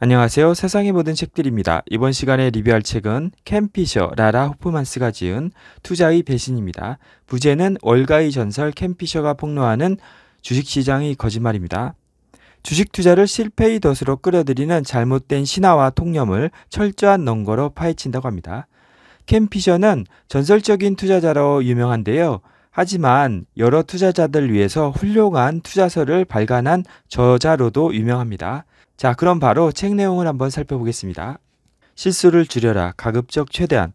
안녕하세요. 세상의 모든 책들입니다. 이번 시간에 리뷰할 책은 캠피셔 라라 호프만스가 지은 투자의 배신입니다. 부제는 월가의 전설 캠피셔가 폭로하는 주식시장의 거짓말입니다. 주식 투자를 실패의 덫으로 끌어들이는 잘못된 신화와 통념을 철저한 논거로 파헤친다고 합니다. 캠피셔는 전설적인 투자자로 유명한데요. 하지만 여러 투자자들 위해서 훌륭한 투자서를 발간한 저자로도 유명합니다. 자, 그럼 바로 책 내용을 한번 살펴보겠습니다. 실수를 줄여라. 가급적 최대한.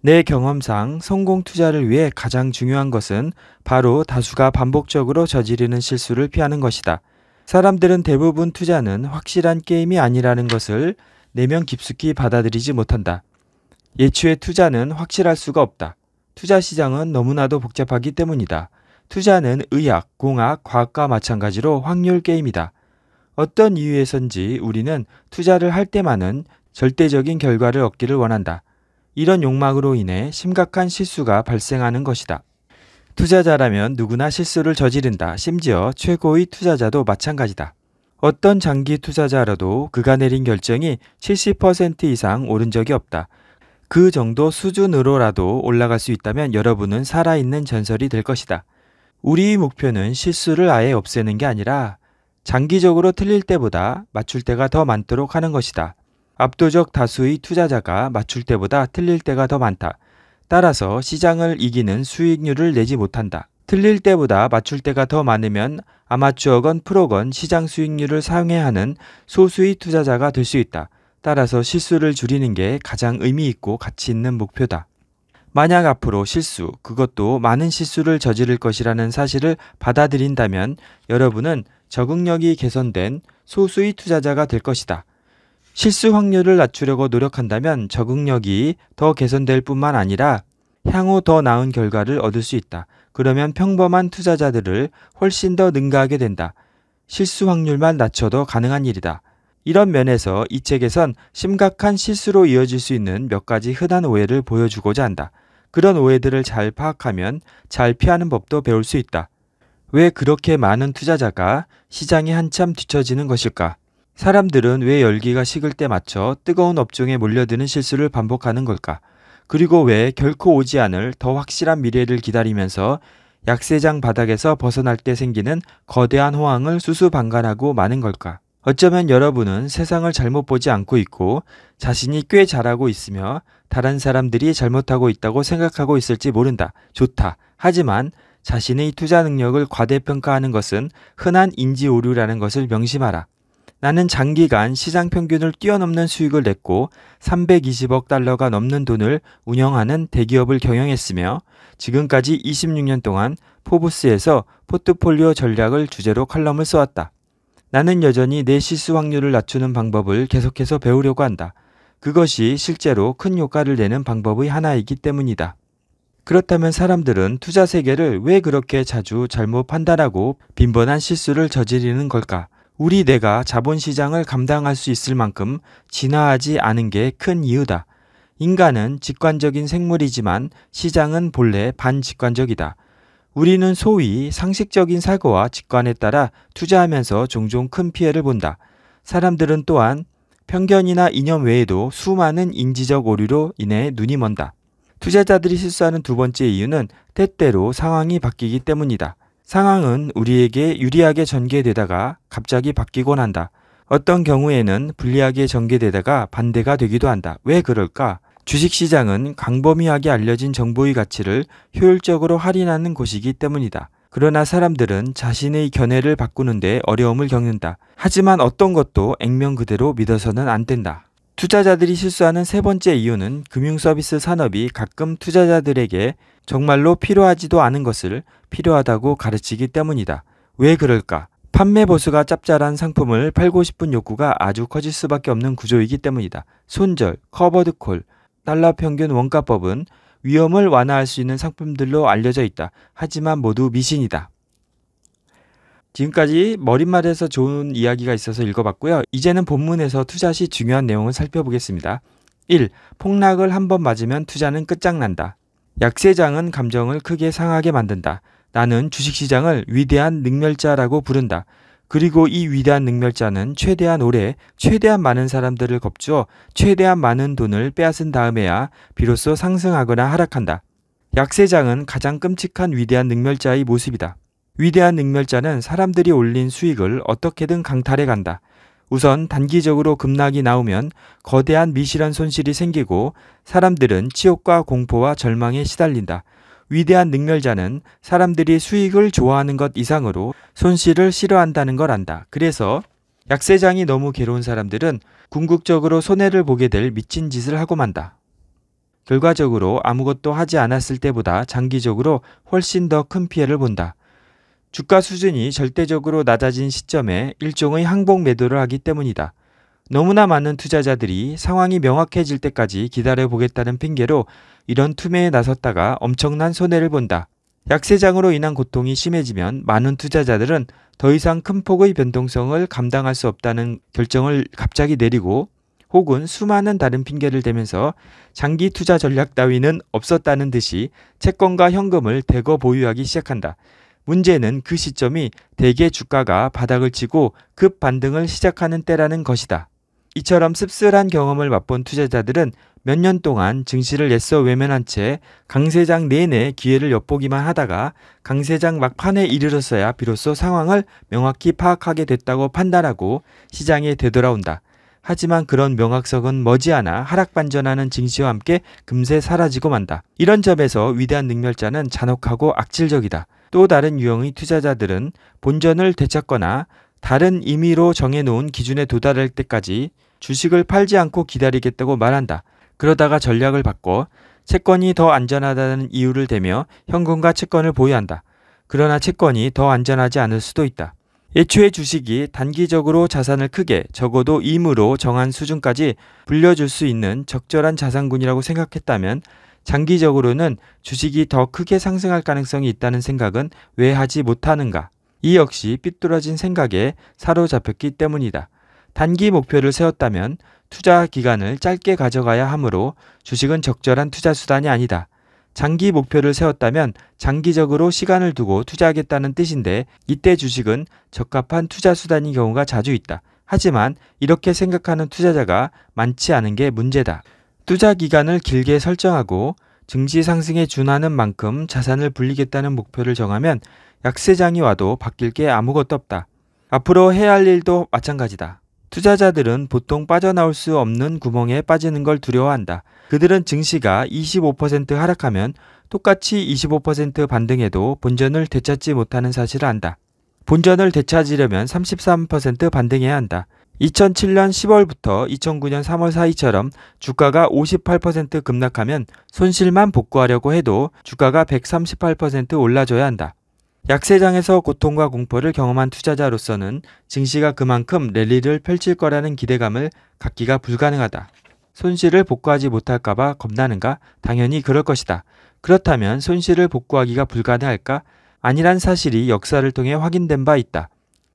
내 경험상 성공 투자를 위해 가장 중요한 것은 바로 다수가 반복적으로 저지르는 실수를 피하는 것이다. 사람들은 대부분 투자는 확실한 게임이 아니라는 것을 내면 깊숙이 받아들이지 못한다. 예초에 투자는 확실할 수가 없다. 투자 시장은 너무나도 복잡하기 때문이다. 투자는 의학, 공학, 과학과 마찬가지로 확률 게임이다. 어떤 이유에선지 우리는 투자를 할 때만은 절대적인 결과를 얻기를 원한다. 이런 욕망으로 인해 심각한 실수가 발생하는 것이다. 투자자라면 누구나 실수를 저지른다. 심지어 최고의 투자자도 마찬가지다. 어떤 장기 투자자라도 그가 내린 결정이 70% 이상 오른 적이 없다. 그 정도 수준으로라도 올라갈 수 있다면 여러분은 살아있는 전설이 될 것이다. 우리의 목표는 실수를 아예 없애는 게 아니라 장기적으로 틀릴 때보다 맞출 때가 더 많도록 하는 것이다. 압도적 다수의 투자자가 맞출 때보다 틀릴 때가 더 많다. 따라서 시장을 이기는 수익률을 내지 못한다. 틀릴 때보다 맞출 때가 더 많으면 아마추어건 프로건 시장 수익률을 사용해야 하는 소수의 투자자가 될 수 있다. 따라서 실수를 줄이는 게 가장 의미 있고 가치 있는 목표다. 만약 앞으로 실수, 그것도 많은 실수를 저지를 것이라는 사실을 받아들인다면 여러분은 적응력이 개선된 소수의 투자자가 될 것이다. 실수 확률을 낮추려고 노력한다면 적응력이 더 개선될 뿐만 아니라 향후 더 나은 결과를 얻을 수 있다. 그러면 평범한 투자자들을 훨씬 더 능가하게 된다. 실수 확률만 낮춰도 가능한 일이다. 이런 면에서 이 책에선 심각한 실수로 이어질 수 있는 몇 가지 흔한 오해를 보여주고자 한다. 그런 오해들을 잘 파악하면 잘 피하는 법도 배울 수 있다. 왜 그렇게 많은 투자자가 시장이 한참 뒤처지는 것일까? 사람들은 왜 열기가 식을 때 맞춰 뜨거운 업종에 몰려드는 실수를 반복하는 걸까? 그리고 왜 결코 오지 않을 더 확실한 미래를 기다리면서 약세장 바닥에서 벗어날 때 생기는 거대한 호황을 수수방관하고 마는 걸까? 어쩌면 여러분은 세상을 잘못 보지 않고 있고 자신이 꽤 잘하고 있으며 다른 사람들이 잘못하고 있다고 생각하고 있을지 모른다. 좋다. 하지만 자신의 투자 능력을 과대평가하는 것은 흔한 인지 오류라는 것을 명심하라. 나는 장기간 시장 평균을 뛰어넘는 수익을 냈고 320억 달러가 넘는 돈을 운영하는 대기업을 경영했으며 지금까지 26년 동안 포브스에서 포트폴리오 전략을 주제로 칼럼을 써왔다. 나는 여전히 내 실수 확률을 낮추는 방법을 계속해서 배우려고 한다. 그것이 실제로 큰 효과를 내는 방법의 하나이기 때문이다. 그렇다면 사람들은 투자 세계를 왜 그렇게 자주 잘못 판단하고 빈번한 실수를 저지르는 걸까? 우리 내가 자본시장을 감당할 수 있을 만큼 진화하지 않은 게 큰 이유다. 인간은 직관적인 생물이지만 시장은 본래 반직관적이다. 우리는 소위 상식적인 사고와 직관에 따라 투자하면서 종종 큰 피해를 본다. 사람들은 또한 편견이나 이념 외에도 수많은 인지적 오류로 인해 눈이 먼다. 투자자들이 실수하는 두 번째 이유는 때때로 상황이 바뀌기 때문이다. 상황은 우리에게 유리하게 전개되다가 갑자기 바뀌곤 한다. 어떤 경우에는 불리하게 전개되다가 반대가 되기도 한다. 왜 그럴까? 주식시장은 광범위하게 알려진 정보의 가치를 효율적으로 할인하는 곳이기 때문이다. 그러나 사람들은 자신의 견해를 바꾸는데 어려움을 겪는다. 하지만 어떤 것도 액면 그대로 믿어서는 안 된다. 투자자들이 실수하는 세 번째 이유는 금융서비스 산업이 가끔 투자자들에게 정말로 필요하지도 않은 것을 필요하다고 가르치기 때문이다. 왜 그럴까? 판매 보수가 짭짤한 상품을 팔고 싶은 욕구가 아주 커질 수밖에 없는 구조이기 때문이다. 손절, 커버드콜, 달러 평균 원가법은 위험을 완화할 수 있는 상품들로 알려져 있다. 하지만 모두 미신이다. 지금까지 머릿말에서 좋은 이야기가 있어서 읽어봤고요. 이제는 본문에서 투자 시 중요한 내용을 살펴보겠습니다. 1. 폭락을 한 번 맞으면 투자는 끝장난다. 약세장은 감정을 크게 상하게 만든다. 나는 주식시장을 위대한 능멸자라고 부른다. 그리고 이 위대한 능멸자는 최대한 오래, 최대한 많은 사람들을 겁주어 최대한 많은 돈을 빼앗은 다음에야 비로소 상승하거나 하락한다. 약세장은 가장 끔찍한 위대한 능멸자의 모습이다. 위대한 능멸자는 사람들이 올린 수익을 어떻게든 강탈해 간다. 우선 단기적으로 급락이 나오면 거대한 미실한 손실이 생기고 사람들은 치욕과 공포와 절망에 시달린다. 위대한 능멸자는 사람들이 수익을 좋아하는 것 이상으로 손실을 싫어한다는 걸 안다. 그래서 약세장이 너무 괴로운 사람들은 궁극적으로 손해를 보게 될 미친 짓을 하고 만다. 결과적으로 아무것도 하지 않았을 때보다 장기적으로 훨씬 더 큰 피해를 본다. 주가 수준이 절대적으로 낮아진 시점에 일종의 항복 매도를 하기 때문이다. 너무나 많은 투자자들이 상황이 명확해질 때까지 기다려보겠다는 핑계로 이런 투매에 나섰다가 엄청난 손해를 본다. 약세장으로 인한 고통이 심해지면 많은 투자자들은 더 이상 큰 폭의 변동성을 감당할 수 없다는 결정을 갑자기 내리고 혹은 수많은 다른 핑계를 대면서 장기 투자 전략 따위는 없었다는 듯이 채권과 현금을 대거 보유하기 시작한다. 문제는 그 시점이 대개 주가가 바닥을 치고 급 반등을 시작하는 때라는 것이다. 이처럼 씁쓸한 경험을 맛본 투자자들은 몇 년 동안 증시를 애써 외면한 채 강세장 내내 기회를 엿보기만 하다가 강세장 막판에 이르러서야 비로소 상황을 명확히 파악하게 됐다고 판단하고 시장에 되돌아온다. 하지만 그런 명확석은 머지않아 하락반전하는 증시와 함께 금세 사라지고 만다. 이런 점에서 위대한 능멸자는 잔혹하고 악질적이다. 또 다른 유형의 투자자들은 본전을 되찾거나 다른 임의로 정해놓은 기준에 도달할 때까지 주식을 팔지 않고 기다리겠다고 말한다. 그러다가 전략을 바꿔 채권이 더 안전하다는 이유를 대며 현금과 채권을 보유한다. 그러나 채권이 더 안전하지 않을 수도 있다. 애초에 주식이 단기적으로 자산을 크게 적어도 임으로 정한 수준까지 불려줄 수 있는 적절한 자산군이라고 생각했다면 장기적으로는 주식이 더 크게 상승할 가능성이 있다는 생각은 왜 하지 못하는가? 이 역시 삐뚤어진 생각에 사로잡혔기 때문이다. 단기 목표를 세웠다면 투자 기간을 짧게 가져가야 하므로 주식은 적절한 투자 수단이 아니다. 장기 목표를 세웠다면 장기적으로 시간을 두고 투자하겠다는 뜻인데 이때 주식은 적합한 투자 수단인 경우가 자주 있다. 하지만 이렇게 생각하는 투자자가 많지 않은 게 문제다. 투자 기간을 길게 설정하고 증시 상승에 준하는 만큼 자산을 불리겠다는 목표를 정하면 약세장이 와도 바뀔 게 아무것도 없다. 앞으로 해야 할 일도 마찬가지다. 투자자들은 보통 빠져나올 수 없는 구멍에 빠지는 걸 두려워한다. 그들은 증시가 25% 하락하면 똑같이 25% 반등해도 본전을 되찾지 못하는 사실을 안다. 본전을 되찾으려면 33% 반등해야 한다. 2007년 10월부터 2009년 3월 사이처럼 주가가 58% 급락하면 손실만 복구하려고 해도 주가가 138% 올라줘야 한다. 약세장에서 고통과 공포를 경험한 투자자로서는 증시가 그만큼 랠리를 펼칠 거라는 기대감을 갖기가 불가능하다. 손실을 복구하지 못할까봐 겁나는가? 당연히 그럴 것이다. 그렇다면 손실을 복구하기가 불가능할까? 아니란 사실이 역사를 통해 확인된 바 있다.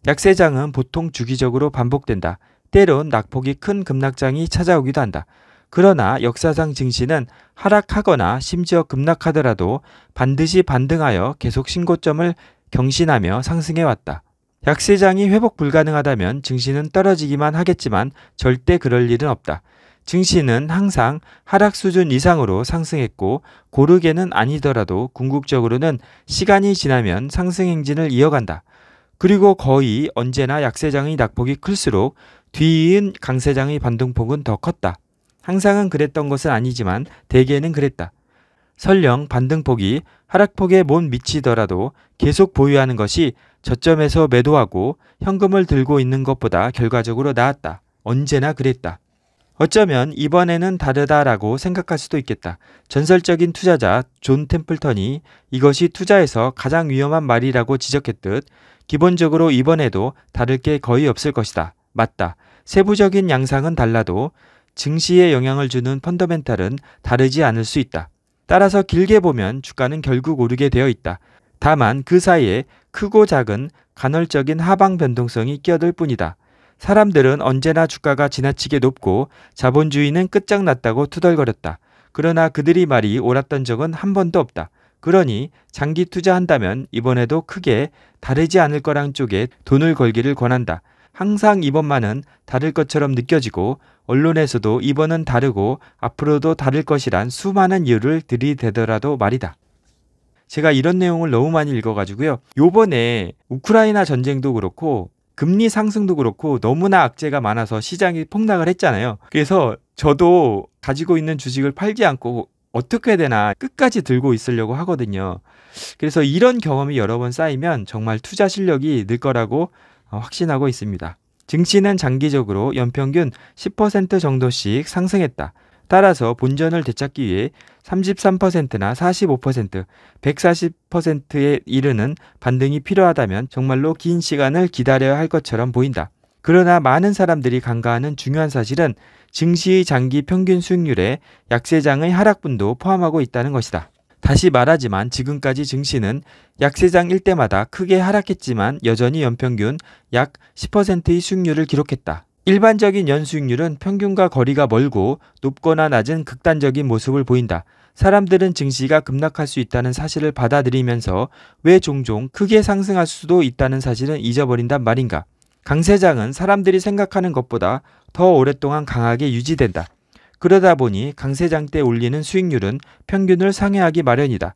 약세장은 보통 주기적으로 반복된다. 때론 낙폭이 큰 급락장이 찾아오기도 한다. 그러나 역사상 증시는 하락하거나 심지어 급락하더라도 반드시 반등하여 계속 신고점을 경신하며 상승해왔다. 약세장이 회복 불가능하다면 증시는 떨어지기만 하겠지만 절대 그럴 일은 없다. 증시는 항상 하락 수준 이상으로 상승했고 고르게는 아니더라도 궁극적으로는 시간이 지나면 상승 행진을 이어간다. 그리고 거의 언제나 약세장의 낙폭이 클수록 뒤인 강세장의 반등폭은 더 컸다. 항상은 그랬던 것은 아니지만 대개는 그랬다. 설령 반등폭이 하락폭에 못 미치더라도 계속 보유하는 것이 저점에서 매도하고 현금을 들고 있는 것보다 결과적으로 나았다. 언제나 그랬다. 어쩌면 이번에는 다르다라고 생각할 수도 있겠다. 전설적인 투자자 존 템플턴이 이것이 투자에서 가장 위험한 말이라고 지적했듯 기본적으로 이번에도 다를 게 거의 없을 것이다. 맞다. 세부적인 양상은 달라도 증시에 영향을 주는 펀더멘탈은 다르지 않을 수 있다. 따라서 길게 보면 주가는 결국 오르게 되어 있다. 다만 그 사이에 크고 작은 간헐적인 하방 변동성이 끼어들 뿐이다. 사람들은 언제나 주가가 지나치게 높고 자본주의는 끝장났다고 투덜거렸다. 그러나 그들이 말이 옳았던 적은 한 번도 없다. 그러니 장기 투자한다면 이번에도 크게 다르지 않을 거랑 쪽에 돈을 걸기를 권한다. 항상 이번만은 다를 것처럼 느껴지고 언론에서도 이번은 다르고 앞으로도 다를 것이란 수많은 이유를 들이대더라도 말이다. 제가 이런 내용을 너무 많이 읽어가지고요. 요번에 우크라이나 전쟁도 그렇고 금리 상승도 그렇고 너무나 악재가 많아서 시장이 폭락을 했잖아요. 그래서 저도 가지고 있는 주식을 팔지 않고 어떻게 되나 끝까지 들고 있으려고 하거든요. 그래서 이런 경험이 여러 번 쌓이면 정말 투자 실력이 늘 거라고 어, 확신하고 있습니다. 증시는 장기적으로 연평균 10% 정도씩 상승했다. 따라서 본전을 되찾기 위해 33%나 45%, 140%에 이르는 반등이 필요하다면 정말로 긴 시간을 기다려야 할 것처럼 보인다. 그러나 많은 사람들이 간과하는 중요한 사실은 증시의 장기 평균 수익률에 약세장의 하락분도 포함하고 있다는 것이다. 다시 말하지만 지금까지 증시는 약세장일 때마다 크게 하락했지만 여전히 연평균 약 10%의 수익률을 기록했다. 일반적인 연수익률은 평균과 거리가 멀고 높거나 낮은 극단적인 모습을 보인다. 사람들은 증시가 급락할 수 있다는 사실을 받아들이면서 왜 종종 크게 상승할 수도 있다는 사실은 잊어버린단 말인가. 강세장은 사람들이 생각하는 것보다 더 오랫동안 강하게 유지된다. 그러다 보니 강세장 때 올리는 수익률은 평균을 상회하기 마련이다.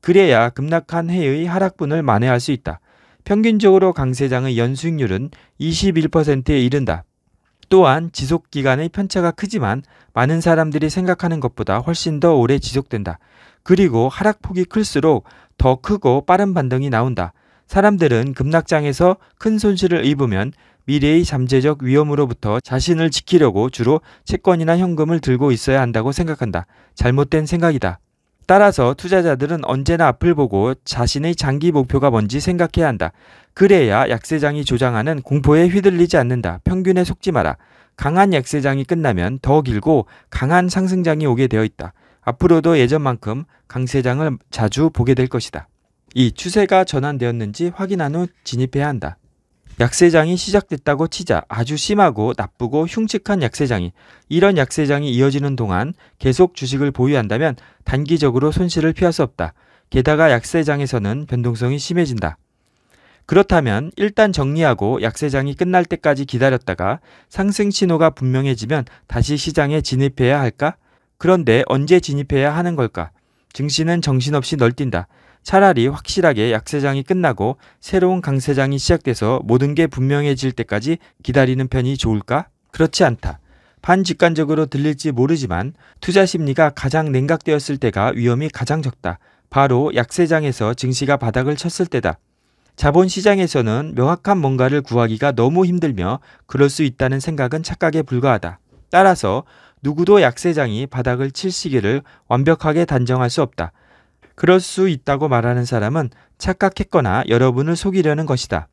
그래야 급락한 해의 하락분을 만회할 수 있다. 평균적으로 강세장의 연수익률은 21%에 이른다. 또한 지속기간의 편차가 크지만 많은 사람들이 생각하는 것보다 훨씬 더 오래 지속된다. 그리고 하락폭이 클수록 더 크고 빠른 반등이 나온다. 사람들은 급락장에서 큰 손실을 입으면 미래의 잠재적 위험으로부터 자신을 지키려고 주로 채권이나 현금을 들고 있어야 한다고 생각한다. 잘못된 생각이다. 따라서 투자자들은 언제나 앞을 보고 자신의 장기 목표가 뭔지 생각해야 한다. 그래야 약세장이 조장하는 공포에 휘둘리지 않는다. 평균에 속지 마라. 강한 약세장이 끝나면 더 길고 강한 상승장이 오게 되어 있다. 앞으로도 예전만큼 강세장을 자주 보게 될 것이다. 이 추세가 전환되었는지 확인한 후 진입해야 한다. 약세장이 시작됐다고 치자 아주 심하고 나쁘고 흉측한 약세장이 이런 약세장이 이어지는 동안 계속 주식을 보유한다면 단기적으로 손실을 피할 수 없다. 게다가 약세장에서는 변동성이 심해진다. 그렇다면 일단 정리하고 약세장이 끝날 때까지 기다렸다가 상승 신호가 분명해지면 다시 시장에 진입해야 할까? 그런데 언제 진입해야 하는 걸까? 증시는 정신없이 널뛴다. 차라리 확실하게 약세장이 끝나고 새로운 강세장이 시작돼서 모든 게 분명해질 때까지 기다리는 편이 좋을까? 그렇지 않다. 반직관적으로 들릴지 모르지만 투자 심리가 가장 냉각되었을 때가 위험이 가장 적다. 바로 약세장에서 증시가 바닥을 쳤을 때다. 자본 시장에서는 명확한 뭔가를 구하기가 너무 힘들며 그럴 수 있다는 생각은 착각에 불과하다. 따라서 누구도 약세장이 바닥을 칠 시기를 완벽하게 단정할 수 없다. 그럴 수 있다고 말하는 사람은 착각했거나 여러분을 속이려는 것이다.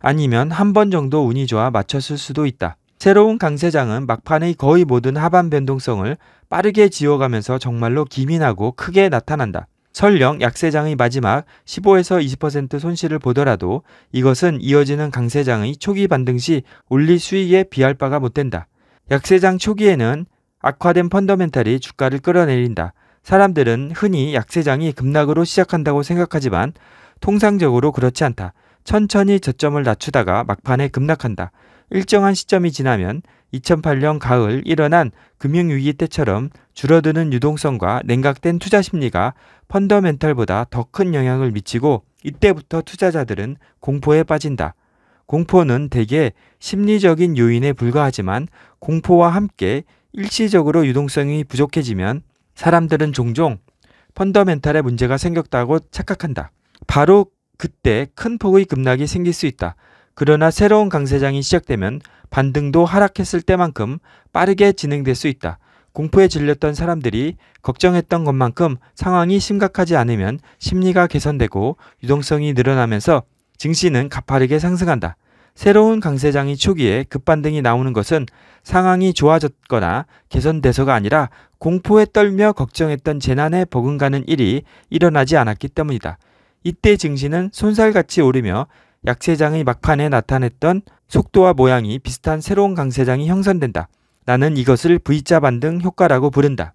아니면 한 번 정도 운이 좋아 맞췄을 수도 있다. 새로운 강세장은 막판의 거의 모든 하반 변동성을 빠르게 지어가면서 정말로 기민하고 크게 나타난다. 설령 약세장의 마지막 15에서 20% 손실을 보더라도 이것은 이어지는 강세장의 초기 반등 시 올릴 수익에 비할 바가 못 된다. 약세장 초기에는 악화된 펀더멘탈이 주가를 끌어내린다. 사람들은 흔히 약세장이 급락으로 시작한다고 생각하지만 통상적으로 그렇지 않다. 천천히 저점을 낮추다가 막판에 급락한다. 일정한 시점이 지나면 2008년 가을 일어난 금융위기 때처럼 줄어드는 유동성과 냉각된 투자 심리가 펀더멘털보다 더 큰 영향을 미치고 이때부터 투자자들은 공포에 빠진다. 공포는 대개 심리적인 요인에 불과하지만 공포와 함께 일시적으로 유동성이 부족해지면 사람들은 종종 펀더멘탈에 문제가 생겼다고 착각한다. 바로 그때 큰 폭의 급락이 생길 수 있다. 그러나 새로운 강세장이 시작되면 반등도 하락했을 때만큼 빠르게 진행될 수 있다. 공포에 질렸던 사람들이 걱정했던 것만큼 상황이 심각하지 않으면 심리가 개선되고 유동성이 늘어나면서 증시는 가파르게 상승한다. 새로운 강세장이 초기에 급반등이 나오는 것은 상황이 좋아졌거나 개선돼서가 아니라 공포에 떨며 걱정했던 재난에 버금가는 일이 일어나지 않았기 때문이다. 이때 증시는 손살같이 오르며 약세장의 막판에 나타냈던 속도와 모양이 비슷한 새로운 강세장이 형성된다. 나는 이것을 V자 반등 효과라고 부른다.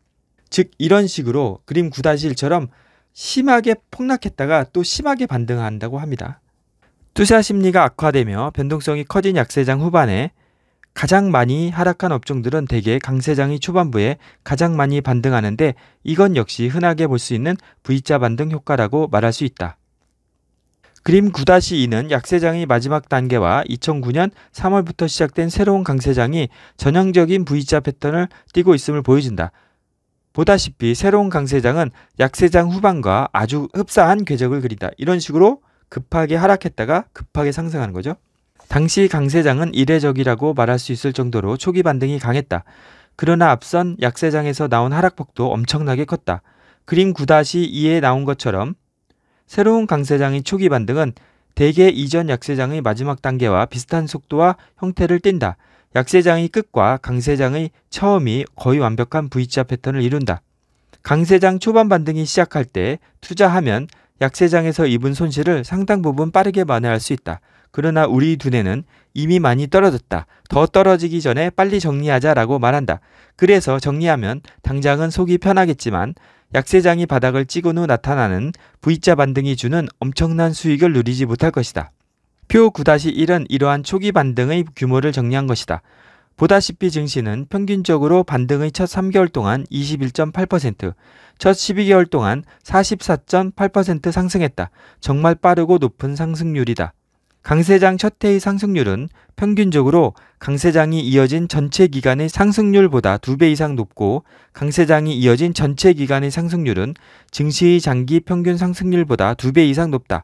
즉 이런 식으로 그림 9-1처럼 심하게 폭락했다가 또 심하게 반등한다고 합니다. 투자 심리가 악화되며 변동성이 커진 약세장 후반에 가장 많이 하락한 업종들은 대개 강세장이 초반부에 가장 많이 반등하는데 이건 역시 흔하게 볼 수 있는 V자 반등 효과라고 말할 수 있다. 그림 9-2는 약세장이 마지막 단계와 2009년 3월부터 시작된 새로운 강세장이 전형적인 V자 패턴을 띠고 있음을 보여준다. 보다시피 새로운 강세장은 약세장 후반과 아주 흡사한 궤적을 그린다. 이런 식으로 급하게 하락했다가 급하게 상승하는 거죠. 당시 강세장은 이례적이라고 말할 수 있을 정도로 초기 반등이 강했다. 그러나 앞선 약세장에서 나온 하락폭도 엄청나게 컸다. 그림 9-2에 나온 것처럼 새로운 강세장의 초기 반등은 대개 이전 약세장의 마지막 단계와 비슷한 속도와 형태를 띈다. 약세장의 끝과 강세장의 처음이 거의 완벽한 V자 패턴을 이룬다. 강세장 초반 반등이 시작할 때 투자하면 약세장에서 입은 손실을 상당 부분 빠르게 만회할 수 있다. 그러나 우리 두뇌는 이미 많이 떨어졌다. 더 떨어지기 전에 빨리 정리하자라고 말한다. 그래서 정리하면 당장은 속이 편하겠지만 약세장이 바닥을 찍은 후 나타나는 V자 반등이 주는 엄청난 수익을 누리지 못할 것이다. 표 9-1은 이러한 초기 반등의 규모를 정리한 것이다. 보다시피 증시는 평균적으로 반등의 첫 3개월 동안 21.8%, 첫 12개월 동안 44.8% 상승했다. 정말 빠르고 높은 상승률이다. 강세장 첫 해의 상승률은 평균적으로 강세장이 이어진 전체 기간의 상승률보다 2배 이상 높고 강세장이 이어진 전체 기간의 상승률은 증시의 장기 평균 상승률보다 2배 이상 높다.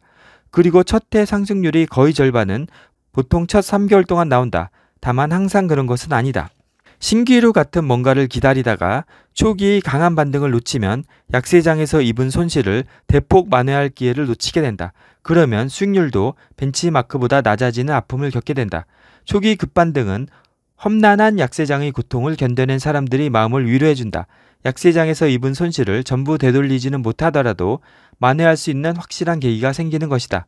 그리고 첫해 상승률이 거의 절반은 보통 첫 3개월 동안 나온다. 다만 항상 그런 것은 아니다. 신기루 같은 뭔가를 기다리다가 초기 강한 반등을 놓치면 약세장에서 입은 손실을 대폭 만회할 기회를 놓치게 된다. 그러면 수익률도 벤치마크보다 낮아지는 아픔을 겪게 된다. 초기 급반등은 험난한 약세장의 고통을 견뎌낸 사람들이 마음을 위로해준다. 약세장에서 입은 손실을 전부 되돌리지는 못하더라도 만회할 수 있는 확실한 계기가 생기는 것이다.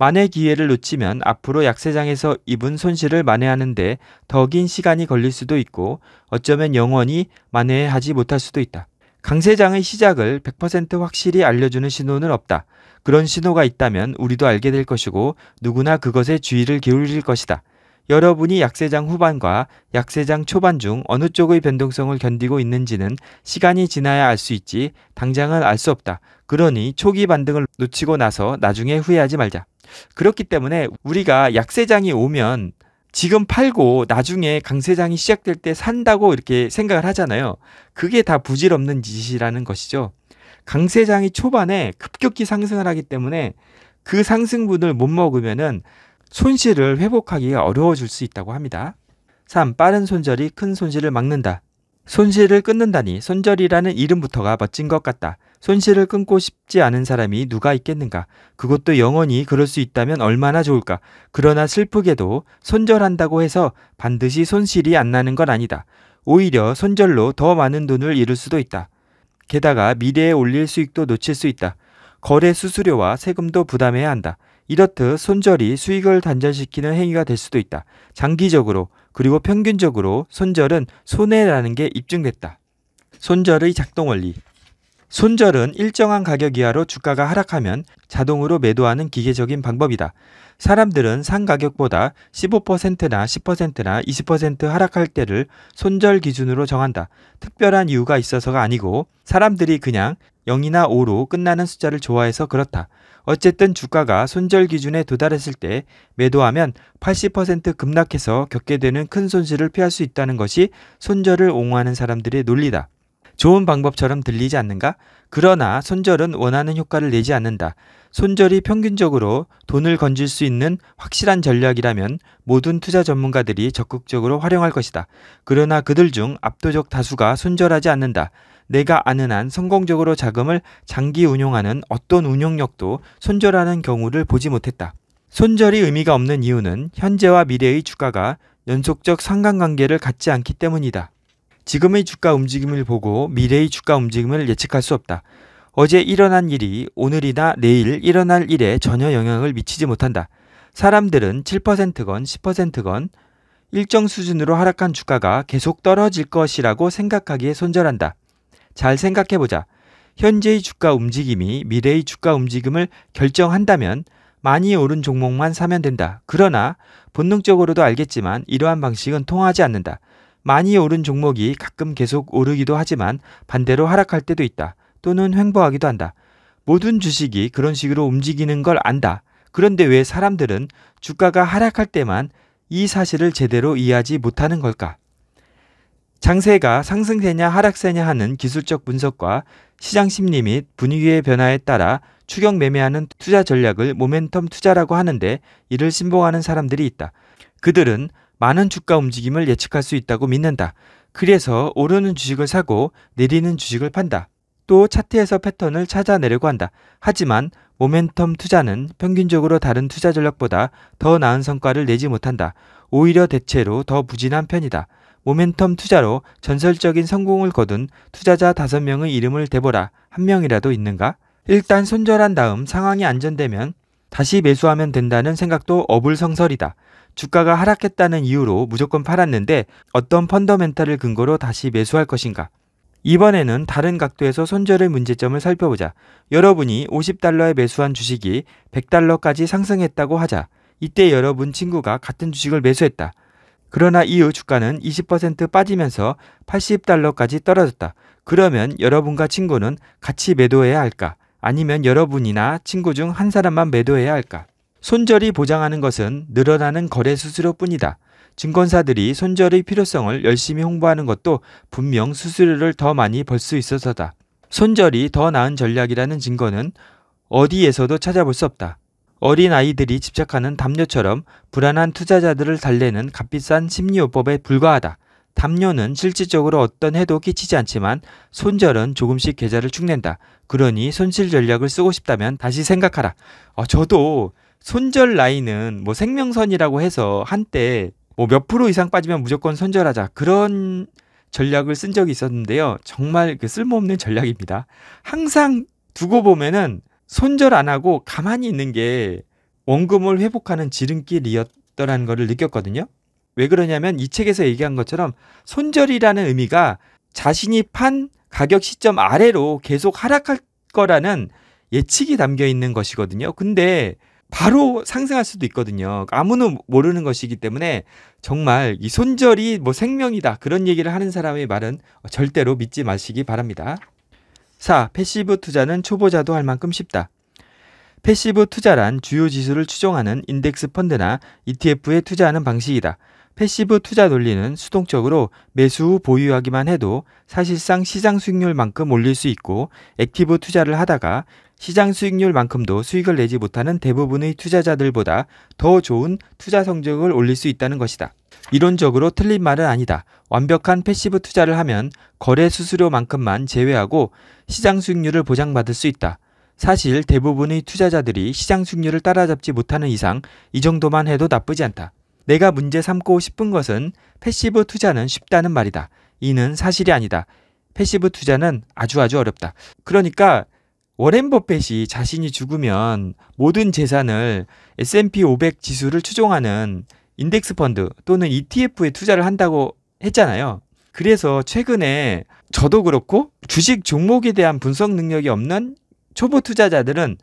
만회 기회를 놓치면 앞으로 약세장에서 입은 손실을 만회하는데 더 긴 시간이 걸릴 수도 있고 어쩌면 영원히 만회하지 못할 수도 있다. 강세장의 시작을 100% 확실히 알려주는 신호는 없다. 그런 신호가 있다면 우리도 알게 될 것이고 누구나 그것에 주의를 기울일 것이다. 여러분이 약세장 후반과 약세장 초반 중 어느 쪽의 변동성을 견디고 있는지는 시간이 지나야 알 수 있지 당장은 알 수 없다. 그러니 초기 반등을 놓치고 나서 나중에 후회하지 말자. 그렇기 때문에 우리가 약세장이 오면 지금 팔고 나중에 강세장이 시작될 때 산다고 이렇게 생각을 하잖아요. 그게 다 부질없는 짓이라는 것이죠. 강세장이 초반에 급격히 상승을 하기 때문에 그 상승분을 못 먹으면은 손실을 회복하기가 어려워질 수 있다고 합니다. 3. 빠른 손절이 큰 손실을 막는다. 손실을 끊는다니 손절이라는 이름부터가 멋진 것 같다. 손실을 끊고 싶지 않은 사람이 누가 있겠는가? 그것도 영원히 그럴 수 있다면 얼마나 좋을까? 그러나 슬프게도 손절한다고 해서 반드시 손실이 안 나는 건 아니다. 오히려 손절로 더 많은 돈을 잃을 수도 있다. 게다가 미래에 올릴 수익도 놓칠 수 있다. 거래 수수료와 세금도 부담해야 한다. 이렇듯 손절이 수익을 단절시키는 행위가 될 수도 있다. 장기적으로 그리고 평균적으로 손절은 손해라는 게 입증됐다. 손절의 작동 원리. 손절은 일정한 가격 이하로 주가가 하락하면 자동으로 매도하는 기계적인 방법이다. 사람들은 산 가격보다 15%나 10%나 20% 하락할 때를 손절 기준으로 정한다. 특별한 이유가 있어서가 아니고 사람들이 그냥 0이나 5로 끝나는 숫자를 좋아해서 그렇다. 어쨌든 주가가 손절 기준에 도달했을 때 매도하면 80% 급락해서 겪게 되는 큰 손실을 피할 수 있다는 것이 손절을 옹호하는 사람들의 논리다. 좋은 방법처럼 들리지 않는가? 그러나 손절은 원하는 효과를 내지 않는다. 손절이 평균적으로 돈을 건질 수 있는 확실한 전략이라면 모든 투자 전문가들이 적극적으로 활용할 것이다. 그러나 그들 중 압도적 다수가 손절하지 않는다. 내가 아는 한 성공적으로 자금을 장기 운용하는 어떤 운용력도 손절하는 경우를 보지 못했다. 손절이 의미가 없는 이유는 현재와 미래의 주가가 연속적 상관관계를 갖지 않기 때문이다. 지금의 주가 움직임을 보고 미래의 주가 움직임을 예측할 수 없다. 어제 일어난 일이 오늘이나 내일 일어날 일에 전혀 영향을 미치지 못한다. 사람들은 7%건 10%건 일정 수준으로 하락한 주가가 계속 떨어질 것이라고 생각하기에 손절한다. 잘 생각해보자. 현재의 주가 움직임이 미래의 주가 움직임을 결정한다면 많이 오른 종목만 사면 된다. 그러나 본능적으로도 알겠지만 이러한 방식은 통하지 않는다. 많이 오른 종목이 가끔 계속 오르기도 하지만 반대로 하락할 때도 있다. 또는 횡보하기도 한다. 모든 주식이 그런 식으로 움직이는 걸 안다. 그런데 왜 사람들은 주가가 하락할 때만 이 사실을 제대로 이해하지 못하는 걸까? 장세가 상승세냐 하락세냐 하는 기술적 분석과 시장 심리 및 분위기의 변화에 따라 추격 매매하는 투자 전략을 모멘텀 투자라고 하는데 이를 신봉하는 사람들이 있다. 그들은 많은 주가 움직임을 예측할 수 있다고 믿는다. 그래서 오르는 주식을 사고 내리는 주식을 판다. 또 차트에서 패턴을 찾아내려고 한다. 하지만 모멘텀 투자는 평균적으로 다른 투자 전략보다 더 나은 성과를 내지 못한다. 오히려 대체로 더 부진한 편이다. 모멘텀 투자로 전설적인 성공을 거둔 투자자 5명의 이름을 대보라 한 명이라도 있는가? 일단 손절한 다음 상황이 안전되면 다시 매수하면 된다는 생각도 어불성설이다. 주가가 하락했다는 이유로 무조건 팔았는데 어떤 펀더멘탈을 근거로 다시 매수할 것인가? 이번에는 다른 각도에서 손절의 문제점을 살펴보자. 여러분이 50달러에 매수한 주식이 100달러까지 상승했다고 하자. 이때 여러분 친구가 같은 주식을 매수했다. 그러나 이후 주가는 20% 빠지면서 80달러까지 떨어졌다. 그러면 여러분과 친구는 같이 매도해야 할까? 아니면 여러분이나 친구 중 한 사람만 매도해야 할까? 손절이 보장하는 것은 늘어나는 거래 수수료뿐이다. 증권사들이 손절의 필요성을 열심히 홍보하는 것도 분명 수수료를 더 많이 벌 수 있어서다. 손절이 더 나은 전략이라는 증거는 어디에서도 찾아볼 수 없다. 어린 아이들이 집착하는 담요처럼 불안한 투자자들을 달래는 값비싼 심리요법에 불과하다. 담요는 실질적으로 어떤 해도 끼치지 않지만 손절은 조금씩 계좌를 축낸다. 그러니 손실 전략을 쓰고 싶다면 다시 생각하라. 어, 저도 손절 라인은 뭐 생명선이라고 해서 한때 뭐 몇 프로 이상 빠지면 무조건 손절하자. 그런 전략을 쓴 적이 있었는데요. 정말 그 쓸모없는 전략입니다. 항상 두고 보면은 손절 안 하고 가만히 있는 게 원금을 회복하는 지름길이었더라는 것을 느꼈거든요. 왜 그러냐면 이 책에서 얘기한 것처럼 손절이라는 의미가 자신이 판 가격 시점 아래로 계속 하락할 거라는 예측이 담겨 있는 것이거든요. 근데 바로 상승할 수도 있거든요. 아무도 모르는 것이기 때문에 정말 이 손절이 뭐 생명이다 그런 얘기를 하는 사람의 말은 절대로 믿지 마시기 바랍니다. 4. 패시브 투자는 초보자도 할 만큼 쉽다. 패시브 투자란 주요 지수를 추종하는 인덱스 펀드나 ETF에 투자하는 방식이다. 패시브 투자 논리는 수동적으로 매수 후 보유하기만 해도 사실상 시장 수익률만큼 올릴 수 있고 액티브 투자를 하다가 시장 수익률만큼도 수익을 내지 못하는 대부분의 투자자들보다 더 좋은 투자 성적을 올릴 수 있다는 것이다. 이론적으로 틀린 말은 아니다. 완벽한 패시브 투자를 하면 거래 수수료만큼만 제외하고 시장 수익률을 보장받을 수 있다. 사실 대부분의 투자자들이 시장 수익률을 따라잡지 못하는 이상 이 정도만 해도 나쁘지 않다. 내가 문제 삼고 싶은 것은 패시브 투자는 쉽다는 말이다. 이는 사실이 아니다. 패시브 투자는 아주 아주 어렵다. 그러니까 워렌 버펫이 자신이 죽으면 모든 재산을 S&P 500 지수를 추종하는 인덱스 펀드 또는 ETF에 투자를 한다고 했잖아요. 그래서 최근에 저도 그렇고 주식 종목에 대한 분석 능력이 없는 초보 투자자들은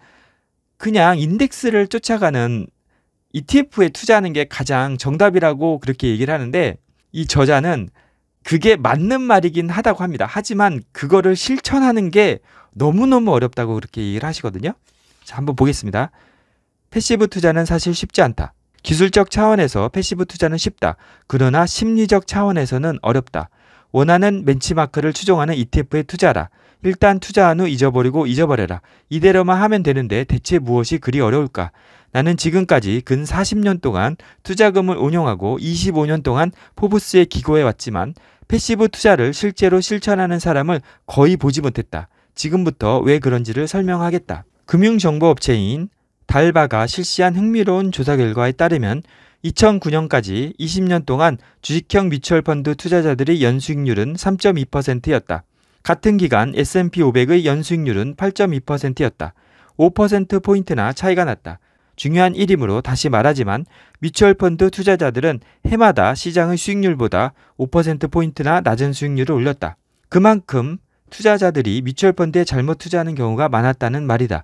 그냥 인덱스를 쫓아가는 ETF에 투자하는 게 가장 정답이라고 그렇게 얘기를 하는데 이 저자는 그게 맞는 말이긴 하다고 합니다. 하지만 그거를 실천하는 게 너무너무 어렵다고 그렇게 얘기를 하시거든요. 자, 한번 보겠습니다. 패시브 투자는 사실 쉽지 않다. 기술적 차원에서 패시브 투자는 쉽다. 그러나 심리적 차원에서는 어렵다. 원하는 벤치마크를 추종하는 ETF에 투자라. 하 일단 투자한 후 잊어버리고 잊어버려라. 이대로만 하면 되는데 대체 무엇이 그리 어려울까? 나는 지금까지 근 40년 동안 투자금을 운용하고 25년 동안 포브스에 기고해 왔지만 패시브 투자를 실제로 실천하는 사람을 거의 보지 못했다. 지금부터 왜 그런지를 설명하겠다. 금융정보업체인 달바가 실시한 흥미로운 조사 결과에 따르면 2009년까지 20년 동안 주식형 미추홀 펀드 투자자들의 연수익률은 3.2%였다. 같은 기간 S&P 500의 연수익률은 8.2%였다. 5%포인트나 차이가 났다. 중요한 일임으로 다시 말하지만 미추홀 펀드 투자자들은 해마다 시장의 수익률보다 5%포인트나 낮은 수익률을 올렸다. 그만큼 투자자들이 미추홀 펀드에 잘못 투자하는 경우가 많았다는 말이다.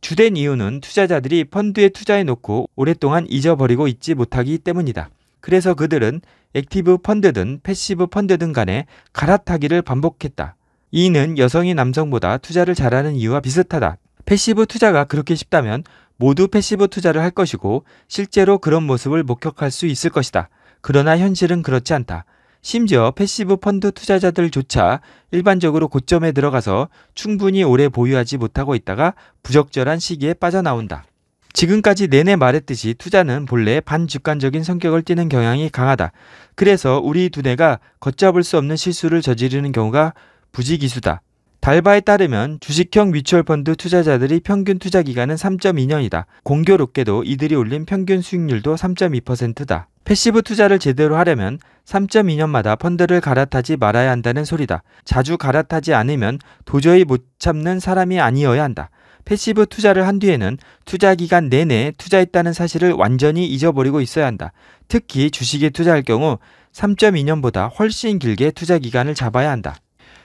주된 이유는 투자자들이 펀드에 투자해 놓고 오랫동안 잊어버리고 있지 못하기 때문이다. 그래서 그들은 액티브 펀드든 패시브 펀드든 간에 갈아타기를 반복했다. 이는 여성이 남성보다 투자를 잘하는 이유와 비슷하다. 패시브 투자가 그렇게 쉽다면 모두 패시브 투자를 할 것이고 실제로 그런 모습을 목격할 수 있을 것이다. 그러나 현실은 그렇지 않다. 심지어 패시브 펀드 투자자들조차 일반적으로 고점에 들어가서 충분히 오래 보유하지 못하고 있다가 부적절한 시기에 빠져나온다. 지금까지 내내 말했듯이 투자는 본래 반주관적인 성격을 띠는 경향이 강하다. 그래서 우리 두뇌가 걷잡을 수 없는 실수를 저지르는 경우가 부지기수다. 달바에 따르면 주식형 위추얼 펀드 투자자들이 평균 투자 기간은 3.2년이다. 공교롭게도 이들이 올린 평균 수익률도 3.2%다. 패시브 투자를 제대로 하려면 3.2년마다 펀드를 갈아타지 말아야 한다는 소리다. 자주 갈아타지 않으면 도저히 못 참는 사람이 아니어야 한다. 패시브 투자를 한 뒤에는 투자 기간 내내 투자했다는 사실을 완전히 잊어버리고 있어야 한다. 특히 주식에 투자할 경우 3.2년보다 훨씬 길게 투자 기간을 잡아야 한다.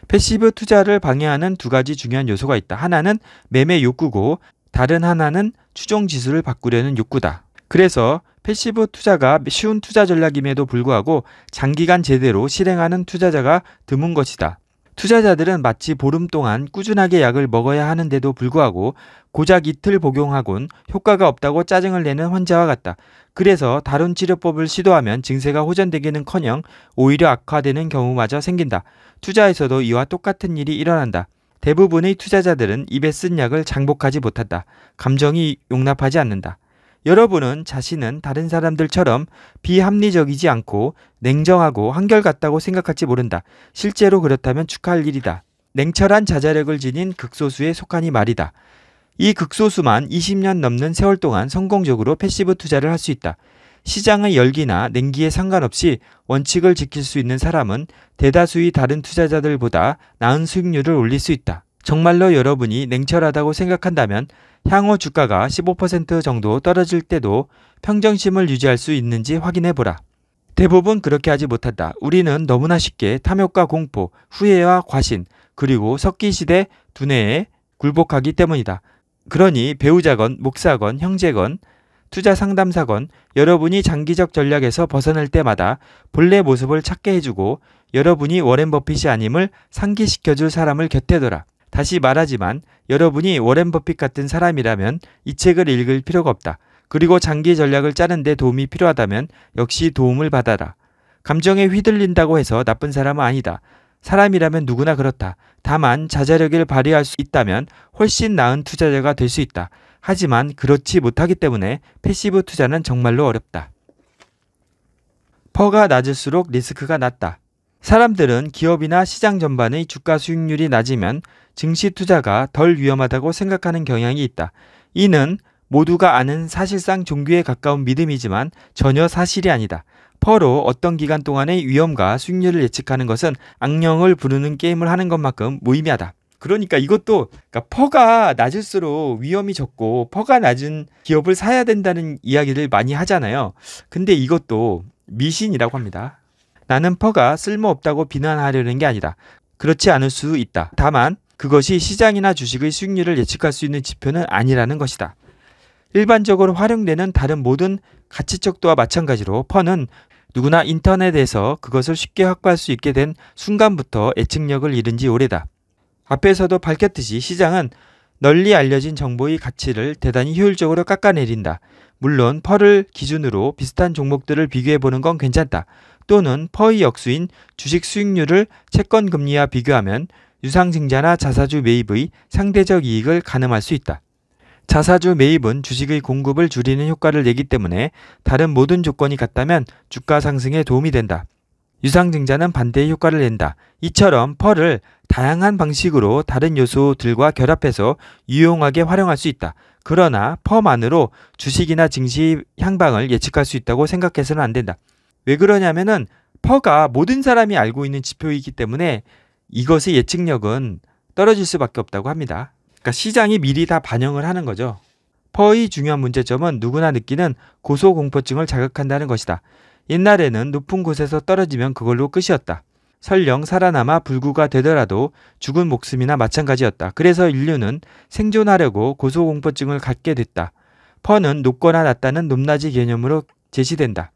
패시브 투자를 방해하는 두 가지 중요한 요소가 있다. 하나는 매매 욕구고 다른 하나는 추종 지수를 바꾸려는 욕구다. 그래서 패시브 투자가 쉬운 투자 전략임에도 불구하고 장기간 제대로 실행하는 투자자가 드문 것이다. 투자자들은 마치 보름 동안 꾸준하게 약을 먹어야 하는데도 불구하고 고작 이틀 복용하곤 효과가 없다고 짜증을 내는 환자와 같다. 그래서 다른 치료법을 시도하면 증세가 호전되기는 커녕 오히려 악화되는 경우마저 생긴다. 투자에서도 이와 똑같은 일이 일어난다. 대부분의 투자자들은 입에 쓴 약을 장복하지 못한다. 감정이 용납하지 않는다. 여러분은 자신은 다른 사람들처럼 비합리적이지 않고 냉정하고 한결같다고 생각할지 모른다. 실제로 그렇다면 축하할 일이다. 냉철한 자제력을 지닌 극소수에 속하니 말이다. 이 극소수만 20년 넘는 세월 동안 성공적으로 패시브 투자를 할 수 있다. 시장의 열기나 냉기에 상관없이 원칙을 지킬 수 있는 사람은 대다수의 다른 투자자들보다 나은 수익률을 올릴 수 있다. 정말로 여러분이 냉철하다고 생각한다면 향후 주가가 15% 정도 떨어질 때도 평정심을 유지할 수 있는지 확인해 보라. 대부분 그렇게 하지 못한다. 우리는 너무나 쉽게 탐욕과 공포, 후회와 과신, 그리고 석기시대 두뇌에 굴복하기 때문이다. 그러니 배우자건, 목사건, 형제건, 투자 상담사건 여러분이 장기적 전략에서 벗어날 때마다 본래 모습을 찾게 해주고 여러분이 워렌 버핏이 아님을 상기시켜줄 사람을 곁에 둬라. 다시 말하지만 여러분이 워렌 버핏 같은 사람이라면 이 책을 읽을 필요가 없다. 그리고 장기 전략을 짜는데 도움이 필요하다면 역시 도움을 받아라. 감정에 휘둘린다고 해서 나쁜 사람은 아니다. 사람이라면 누구나 그렇다. 다만 자제력을 발휘할 수 있다면 훨씬 나은 투자자가 될 수 있다. 하지만 그렇지 못하기 때문에 패시브 투자는 정말로 어렵다. 퍼가 낮을수록 리스크가 낮다. 사람들은 기업이나 시장 전반의 주가 수익률이 낮으면 증시 투자가 덜 위험하다고 생각하는 경향이 있다. 이는 모두가 아는 사실상 종교에 가까운 믿음이지만 전혀 사실이 아니다. 퍼로 어떤 기간 동안의 위험과 수익률을 예측하는 것은 악령을 부르는 게임을 하는 것만큼 무의미하다. 그러니까 이것도 그러니까 퍼가 낮을수록 위험이 적고 퍼가 낮은 기업을 사야 된다는 이야기를 많이 하잖아요. 근데 이것도 미신이라고 합니다. 나는 퍼가 쓸모없다고 비난하려는 게 아니다. 그렇지 않을 수 있다. 다만 그것이 시장이나 주식의 수익률을 예측할 수 있는 지표는 아니라는 것이다. 일반적으로 활용되는 다른 모든 가치척도와 마찬가지로 퍼는 누구나 인터넷에서 그것을 쉽게 확보할 수 있게 된 순간부터 예측력을 잃은 지 오래다. 앞에서도 밝혔듯이 시장은 널리 알려진 정보의 가치를 대단히 효율적으로 깎아내린다. 물론 펄을 기준으로 비슷한 종목들을 비교해보는 건 괜찮다. 또는 퍼의 역수인 주식 수익률을 채권 금리와 비교하면 유상증자나 자사주 매입의 상대적 이익을 가늠할 수 있다. 자사주 매입은 주식의 공급을 줄이는 효과를 내기 때문에 다른 모든 조건이 같다면 주가 상승에 도움이 된다. 유상증자는 반대의 효과를 낸다. 이처럼 펄을 다양한 방식으로 다른 요소들과 결합해서 유용하게 활용할 수 있다. 그러나 퍼만으로 주식이나 증시 향방을 예측할 수 있다고 생각해서는 안 된다. 왜 그러냐면은 퍼가 모든 사람이 알고 있는 지표이기 때문에 이것의 예측력은 떨어질 수밖에 없다고 합니다. 그러니까 시장이 미리 다 반영을 하는 거죠. 퍼의 중요한 문제점은 누구나 느끼는 고소공포증을 자극한다는 것이다. 옛날에는 높은 곳에서 떨어지면 그걸로 끝이었다. 설령 살아남아 불구가 되더라도 죽은 목숨이나 마찬가지였다. 그래서 인류는 생존하려고 고소공포증을 갖게 됐다. 퍼는 높거나 낮다는 높낮이 개념으로 제시된다.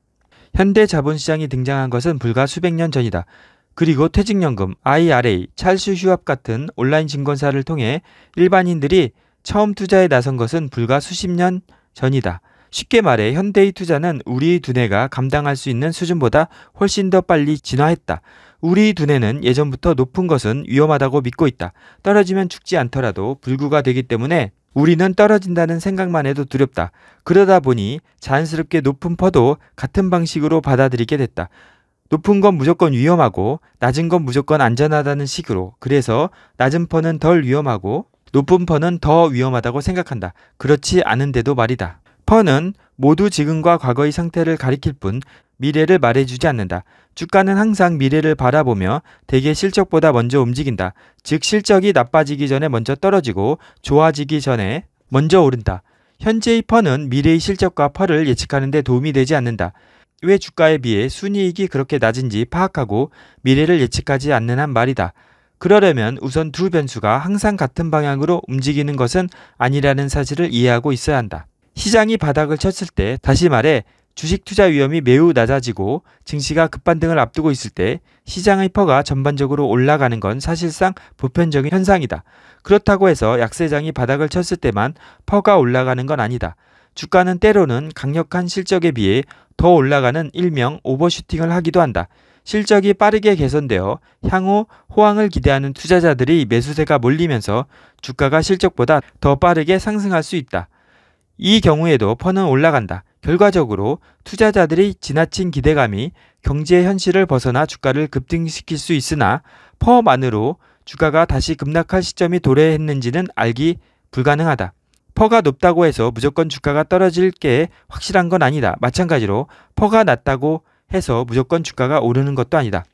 현대 자본시장이 등장한 것은 불과 수백 년 전이다. 그리고 퇴직연금, IRA, 찰스 휴합 같은 온라인 증권사를 통해 일반인들이 처음 투자에 나선 것은 불과 수십 년 전이다. 쉽게 말해 현대의 투자는 우리 두뇌가 감당할 수 있는 수준보다 훨씬 더 빨리 진화했다. 우리 두뇌는 예전부터 높은 것은 위험하다고 믿고 있다. 떨어지면 죽지 않더라도 불구가 되기 때문에 우리는 떨어진다는 생각만 해도 두렵다. 그러다 보니 자연스럽게 높은 퍼도 같은 방식으로 받아들이게 됐다. 높은 건 무조건 위험하고 낮은 건 무조건 안전하다는 식으로 그래서 낮은 퍼는 덜 위험하고 높은 퍼는 더 위험하다고 생각한다. 그렇지 않은데도 말이다. 퍼는 모두 지금과 과거의 상태를 가리킬 뿐 미래를 말해주지 않는다. 주가는 항상 미래를 바라보며 대개 실적보다 먼저 움직인다. 즉 실적이 나빠지기 전에 먼저 떨어지고 좋아지기 전에 먼저 오른다. 현재의 펀은 미래의 실적과 펄을 예측하는 데 도움이 되지 않는다. 왜 주가에 비해 순이익이 그렇게 낮은지 파악하고 미래를 예측하지 않는 한 말이다. 그러려면 우선 두 변수가 항상 같은 방향으로 움직이는 것은 아니라는 사실을 이해하고 있어야 한다. 시장이 바닥을 쳤을 때 다시 말해 주식 투자 위험이 매우 낮아지고 증시가 급반등을 앞두고 있을 때 시장의 퍼가 전반적으로 올라가는 건 사실상 보편적인 현상이다. 그렇다고 해서 약세장이 바닥을 쳤을 때만 퍼가 올라가는 건 아니다. 주가는 때로는 강력한 실적에 비해 더 올라가는 일명 오버슈팅을 하기도 한다. 실적이 빠르게 개선되어 향후 호황을 기대하는 투자자들이 매수세가 몰리면서 주가가 실적보다 더 빠르게 상승할 수 있다. 이 경우에도 퍼는 올라간다. 결과적으로 투자자들이 지나친 기대감이 경제 현실을 벗어나 주가를 급등시킬 수 있으나 퍼만으로 주가가 다시 급락할 시점이 도래했는지는 알기 불가능하다. 퍼가 높다고 해서 무조건 주가가 떨어질 게 확실한 건 아니다. 마찬가지로 퍼가 낮다고 해서 무조건 주가가 오르는 것도 아니다.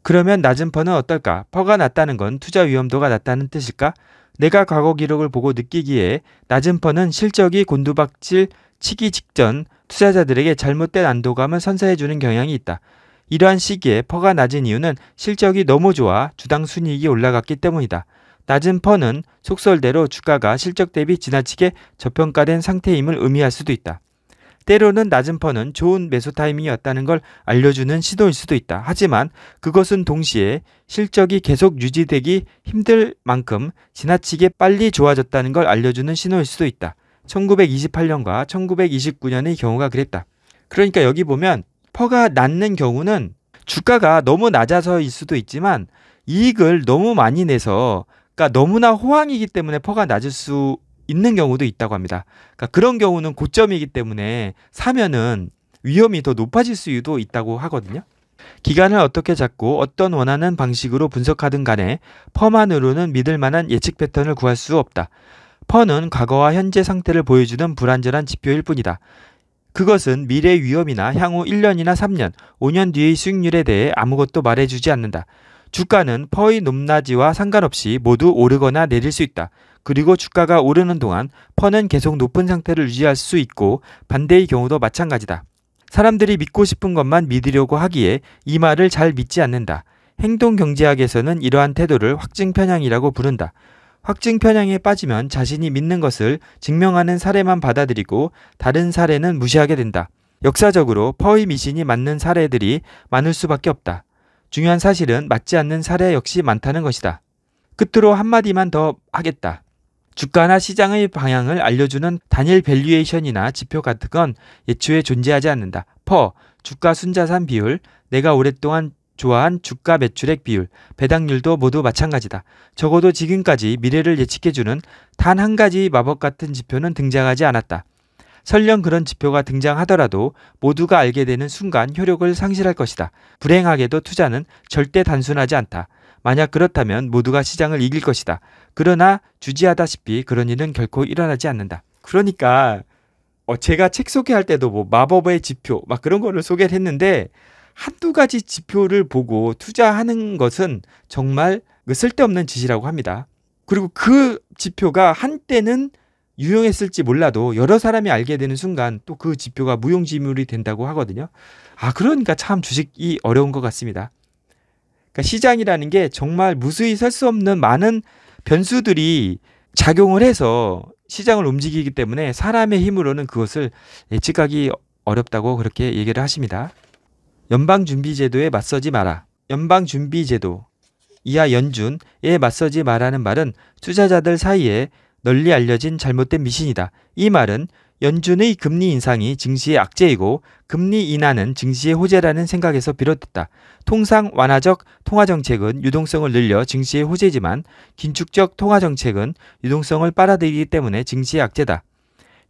그러면 낮은 퍼는 어떨까? 퍼가 낮다는 건 투자 위험도가 낮다는 뜻일까? 내가 과거 기록을 보고 느끼기에 낮은 퍼는 실적이 곤두박질 치기 직전 투자자들에게 잘못된 안도감을 선사해주는 경향이 있다. 이러한 시기에 퍼가 낮은 이유는 실적이 너무 좋아 주당 순이익이 올라갔기 때문이다. 낮은 퍼는 속설대로 주가가 실적 대비 지나치게 저평가된 상태임을 의미할 수도 있다. 때로는 낮은 퍼는 좋은 매수 타이밍이었다는 걸 알려주는 시도일 수도 있다. 하지만 그것은 동시에 실적이 계속 유지되기 힘들 만큼 지나치게 빨리 좋아졌다는 걸 알려주는 신호일 수도 있다. 1928년과 1929년의 경우가 그랬다. 그러니까 여기 보면 퍼가 낮는 경우는 주가가 너무 낮아서일 수도 있지만 이익을 너무 많이 내서 그러니까 너무나 호황이기 때문에 퍼가 낮을 수 있는 경우도 있다고 합니다. 그러니까 그런 경우는 고점이기 때문에 사면은 위험이 더 높아질 수도 있다고 하거든요. 기간을 어떻게 잡고 어떤 원하는 방식으로 분석하든 간에 퍼만으로는 믿을 만한 예측 패턴을 구할 수 없다. 퍼는 과거와 현재 상태를 보여주는 불안전한 지표일 뿐이다. 그것은 미래 위험이나 향후 1년이나 3년, 5년 뒤의 수익률에 대해 아무것도 말해주지 않는다. 주가는 퍼의 높낮이와 상관없이 모두 오르거나 내릴 수 있다. 그리고 주가가 오르는 동안 퍼는 계속 높은 상태를 유지할 수 있고 반대의 경우도 마찬가지다. 사람들이 믿고 싶은 것만 믿으려고 하기에 이 말을 잘 믿지 않는다. 행동 경제학에서는 이러한 태도를 확증 편향이라고 부른다. 확증 편향에 빠지면 자신이 믿는 것을 증명하는 사례만 받아들이고 다른 사례는 무시하게 된다. 역사적으로 퍼의 미신이 맞는 사례들이 많을 수밖에 없다. 중요한 사실은 맞지 않는 사례 역시 많다는 것이다. 끝으로 한마디만 더 하겠다. 주가나 시장의 방향을 알려주는 단일 밸류에이션이나 지표 같은 건 예초에 존재하지 않는다. 퍼, 주가 순자산 비율, 내가 오랫동안 좋아한 주가 매출액 비율, 배당률도 모두 마찬가지다. 적어도 지금까지 미래를 예측해주는 단 한 가지 마법 같은 지표는 등장하지 않았다. 설령 그런 지표가 등장하더라도 모두가 알게 되는 순간 효력을 상실할 것이다. 불행하게도 투자는 절대 단순하지 않다. 만약 그렇다면 모두가 시장을 이길 것이다. 그러나 주지하다시피 그런 일은 결코 일어나지 않는다. 그러니까 어 제가 책 소개할 때도 뭐 마법의 지표 막 그런 거를 소개를 했는데 한두 가지 지표를 보고 투자하는 것은 정말 그 쓸데없는 짓이라고 합니다. 그리고 그 지표가 한때는 유용했을지 몰라도 여러 사람이 알게 되는 순간 또 그 지표가 무용지물이 된다고 하거든요. 아, 그러니까 참 주식이 어려운 것 같습니다. 그러니까 시장이라는 게 정말 무수히 설수 없는 많은 변수들이 작용을 해서 시장을 움직이기 때문에 사람의 힘으로는 그것을 예측하기 어렵다고 그렇게 얘기를 하십니다. 연방준비제도에 맞서지 마라. 연방준비제도 이하 연준에 맞서지 마라는 말은 투자자들 사이에 널리 알려진 잘못된 미신이다. 이 말은 연준의 금리 인상이 증시의 악재이고 금리 인하는 증시의 호재라는 생각에서 비롯됐다. 통상 완화적 통화 정책은 유동성을 늘려 증시의 호재지만 긴축적 통화 정책은 유동성을 빨아들이기 때문에 증시의 악재다.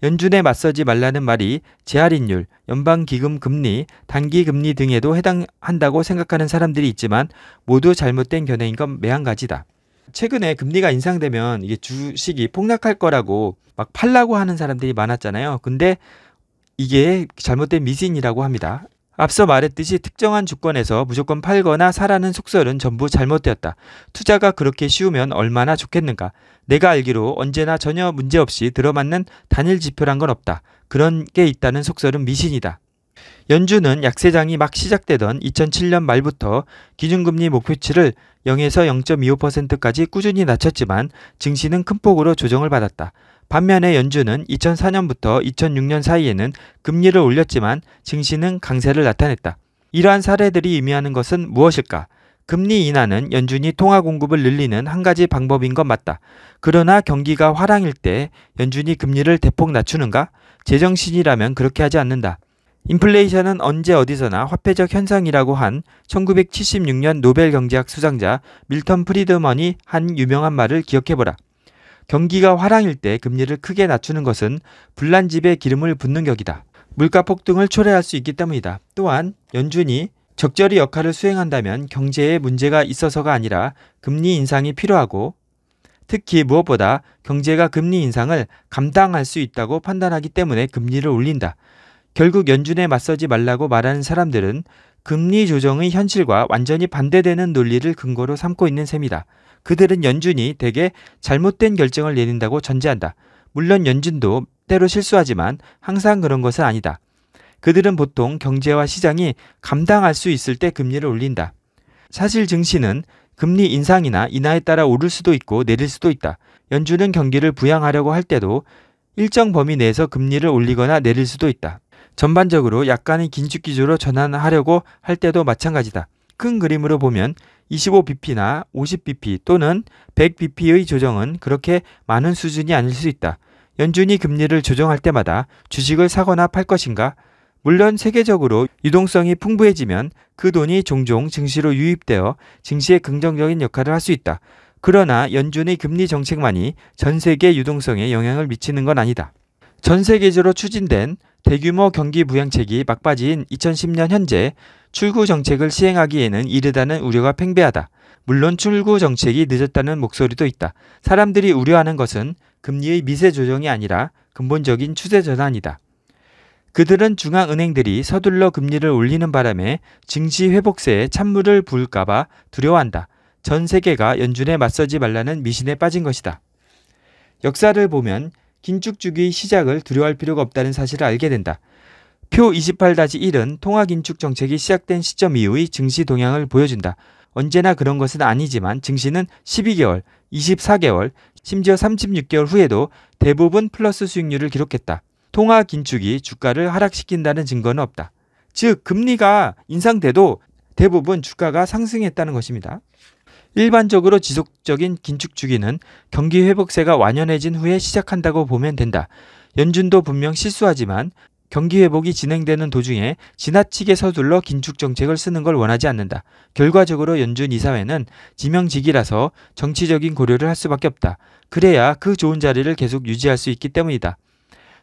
연준에 맞서지 말라는 말이 재할인율, 연방기금 금리, 단기금리 등에도 해당한다고 생각하는 사람들이 있지만 모두 잘못된 견해인 건 매한가지다. 최근에 금리가 인상되면 이게 주식이 폭락할 거라고 막 팔라고 하는 사람들이 많았잖아요. 근데 이게 잘못된 미신이라고 합니다. 앞서 말했듯이 특정한 주권에서 무조건 팔거나 사라는 속설은 전부 잘못되었다. 투자가 그렇게 쉬우면 얼마나 좋겠는가. 내가 알기로 언제나 전혀 문제없이 들어맞는 단일 지표란 건 없다. 그런 게 있다는 속설은 미신이다. 연준은 약세장이 막 시작되던 2007년 말부터 기준금리 목표치를 0에서 0.25%까지 꾸준히 낮췄지만 증시는 큰 폭으로 조정을 받았다. 반면에 연준은 2004년부터 2006년 사이에는 금리를 올렸지만 증시는 강세를 나타냈다. 이러한 사례들이 의미하는 것은 무엇일까? 금리 인하는 연준이 통화 공급을 늘리는 한 가지 방법인 건 맞다. 그러나 경기가 화랑일 때 연준이 금리를 대폭 낮추는가? 제정신이라면 그렇게 하지 않는다. 인플레이션은 언제 어디서나 화폐적 현상이라고 한 1976년 노벨 경제학 수상자 밀턴 프리드먼이 한 유명한 말을 기억해보라. 경기가 화랑일 때 금리를 크게 낮추는 것은 불난 집에 기름을 붓는 격이다. 물가 폭등을 초래할 수 있기 때문이다. 또한 연준이 적절히 역할을 수행한다면 경제에 문제가 있어서가 아니라 금리 인상이 필요하고 특히 무엇보다 경제가 금리 인상을 감당할 수 있다고 판단하기 때문에 금리를 올린다. 결국 연준에 맞서지 말라고 말하는 사람들은 금리 조정의 현실과 완전히 반대되는 논리를 근거로 삼고 있는 셈이다. 그들은 연준이 대개 잘못된 결정을 내린다고 전제한다. 물론 연준도 때로 실수하지만 항상 그런 것은 아니다. 그들은 보통 경제와 시장이 감당할 수 있을 때 금리를 올린다. 사실 증시는 금리 인상이나 인하에 따라 오를 수도 있고 내릴 수도 있다. 연준은 경기를 부양하려고 할 때도 일정 범위 내에서 금리를 올리거나 내릴 수도 있다. 전반적으로 약간의 긴축 기조로 전환하려고 할 때도 마찬가지다. 큰 그림으로 보면 25bp나 50bp 또는 100bp의 조정은 그렇게 많은 수준이 아닐 수 있다. 연준이 금리를 조정할 때마다 주식을 사거나 팔 것인가? 물론 세계적으로 유동성이 풍부해지면 그 돈이 종종 증시로 유입되어 증시에 긍정적인 역할을 할 수 있다. 그러나 연준의 금리 정책만이 전 세계 유동성에 영향을 미치는 건 아니다. 전 세계적으로 추진된 대규모 경기 부양책이 막바지인 2010년 현재 출구 정책을 시행하기에는 이르다는 우려가 팽배하다. 물론 출구 정책이 늦었다는 목소리도 있다. 사람들이 우려하는 것은 금리의 미세 조정이 아니라 근본적인 추세 전환이다. 그들은 중앙은행들이 서둘러 금리를 올리는 바람에 증시 회복세에 찬물을 부을까봐 두려워한다. 전 세계가 연준에 맞서지 말라는 미신에 빠진 것이다. 역사를 보면 긴축주기 시작을 두려워할 필요가 없다는 사실을 알게 된다. 표 28-1은 통화긴축 정책이 시작된 시점 이후의 증시 동향을 보여준다. 언제나 그런 것은 아니지만 증시는 12개월, 24개월, 심지어 36개월 후에도 대부분 플러스 수익률을 기록했다. 통화 긴축이 주가를 하락시킨다는 증거는 없다. 즉, 금리가 인상돼도 대부분 주가가 상승했다는 것입니다. 일반적으로 지속적인 긴축 주기는 경기 회복세가 완연해진 후에 시작한다고 보면 된다. 연준도 분명 실수하지만 경기 회복이 진행되는 도중에 지나치게 서둘러 긴축 정책을 쓰는 걸 원하지 않는다. 결과적으로 연준 이사회는 지명직이라서 정치적인 고려를 할 수밖에 없다. 그래야 그 좋은 자리를 계속 유지할 수 있기 때문이다.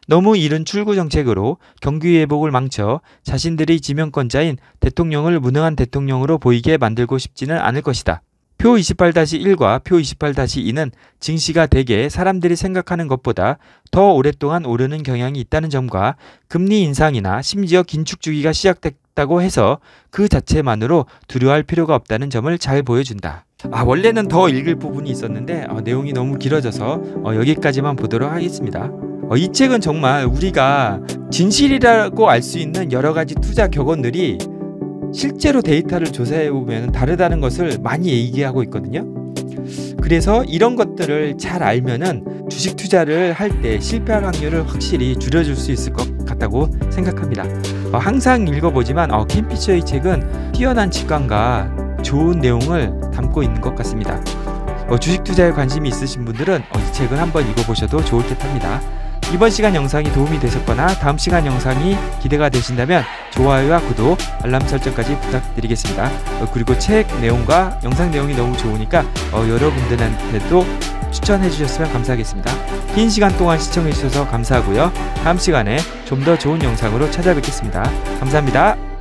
너무 이른 출구 정책으로 경기 회복을 망쳐 자신들이 지명권자인 대통령을 무능한 대통령으로 보이게 만들고 싶지는 않을 것이다. 표 28-1과 표 28-2는 증시가 대개 사람들이 생각하는 것보다 더 오랫동안 오르는 경향이 있다는 점과 금리 인상이나 심지어 긴축주기가 시작됐다고 해서 그 자체만으로 두려워할 필요가 없다는 점을 잘 보여준다. 아 원래는 더 읽을 부분이 있었는데 어, 내용이 너무 길어져서 어, 여기까지만 보도록 하겠습니다. 어, 이 책은 정말 우리가 진실이라고 알 수 있는 여러 가지 투자 격언들이 실제로 데이터를 조사해 보면 다르다는 것을 많이 얘기하고 있거든요. 그래서 이런 것들을 잘 알면은 주식 투자를 할 때 실패할 확률을 확실히 줄여줄 수 있을 것 같다고 생각합니다. 어, 항상 읽어보지만 어, 킴피처의 책은 뛰어난 직관과 좋은 내용을 담고 있는 것 같습니다. 어, 주식 투자에 관심이 있으신 분들은 어, 이 책은 한번 읽어보셔도 좋을 듯합니다. 이번 시간 영상이 도움이 되셨거나 다음 시간 영상이 기대가 되신다면 좋아요와 구독, 알람 설정까지 부탁드리겠습니다. 어, 그리고 책 내용과 영상 내용이 너무 좋으니까 어, 여러분들한테도 추천해 주셨으면 감사하겠습니다. 긴 시간 동안 시청해 주셔서 감사하고요. 다음 시간에 좀 더 좋은 영상으로 찾아뵙겠습니다. 감사합니다.